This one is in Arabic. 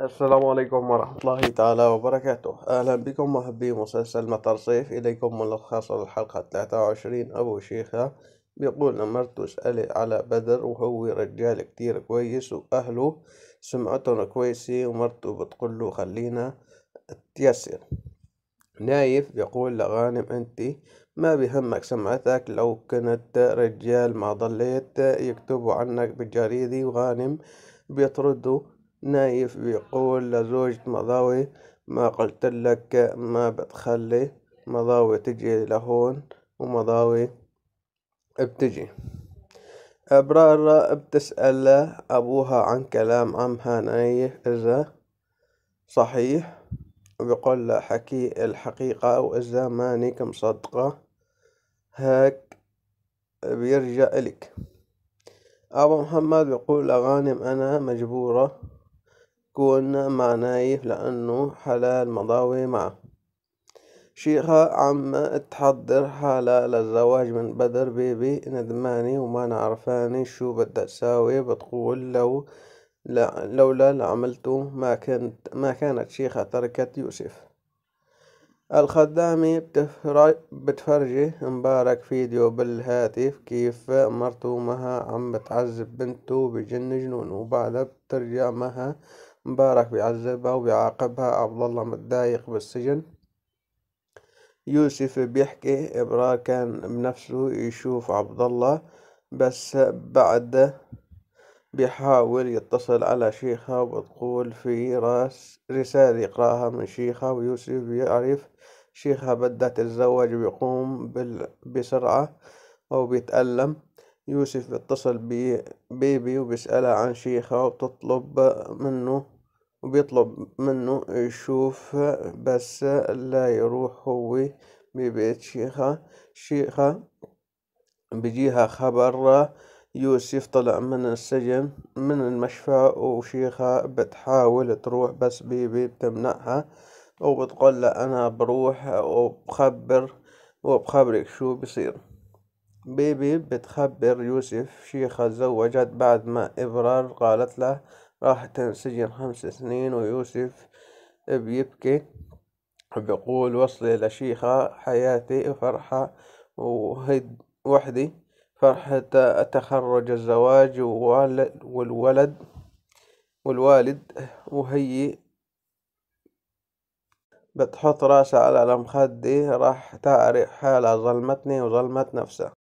السلام عليكم ورحمة الله تعالى وبركاته أهلا بكم محبي مسلسل مطر صيف إليكم ملخص الحلقة 23 أبو شيخة بيقول مرته سألت على بدر وهو رجال كتير كويس وأهله سمعتهم كويسة ومرته بتقول له خلينا تيسر نايف بيقول لغانم أنت ما بهمك سمعتك لو كنت رجال ما ضليت يكتبوا عنك بالجريدة وغانم بيطردوا نايف بيقول لزوجة مضاوي ما قلت لك ما بتخلي مضاوي تجي لهون ومضاوي بتجي أبرار بتسأل أبوها عن كلام عمها نايف إذا صحيح وبيقول لها حكي الحقيقة وإذا مانيك مصدقة هيك بيرجع إلك أبو محمد بيقول لغانم أنا مجبورة كون مع نايف لأنه حلال مضاوي معه شيخة عم تحضر حالها للزواج من بدر بيبي ندماني وما نعرفاني شو بدها تساوي بتقول لو لا لولا اللي عملته ما كنت ما كانت شيخة تركت يوسف الخدامة بتفرجي مبارك فيديو بالهاتف كيف مرته مها عم بتعذب بنته بجن جنون وبعدها بترجع مها مبارك بيعذبها وبيعاقبها عبد الله متضايق بالسجن يوسف بيحكي إبرار كان بنفسه يشوف عبد الله بس بعد بيحاول يتصل على شيخها وبتقول في راس رسالة يقرأها من شيخها ويوسف بيعرف شيخها بدها تتزوج ويقوم بسرعة أو بيتألم يوسف بيتصل ببيبي وبيسألها عن شيخها وبتطلب منه وبيطلب منه يشوف بس لا يروح هو ببيت شيخة شيخة بيجيها خبر يوسف طلع من السجن من المشفى وشيخة بتحاول تروح بس بيبي بتمنعها وبتقول له أنا بروح وبخبر وبخبرك شو بصير بيبي بتخبر يوسف شيخة زوجت بعد ما إبرار قالت له راح تنسجن خمس سنين ويوسف بيبكي بيقول وصلي لشيخة حياتي فرحة وهد وحدي فرحة التخرج الزواج والولد والوالد وهي بتحط راسها على المخدة راح تعرف حالها ظلمتني وظلمت نفسها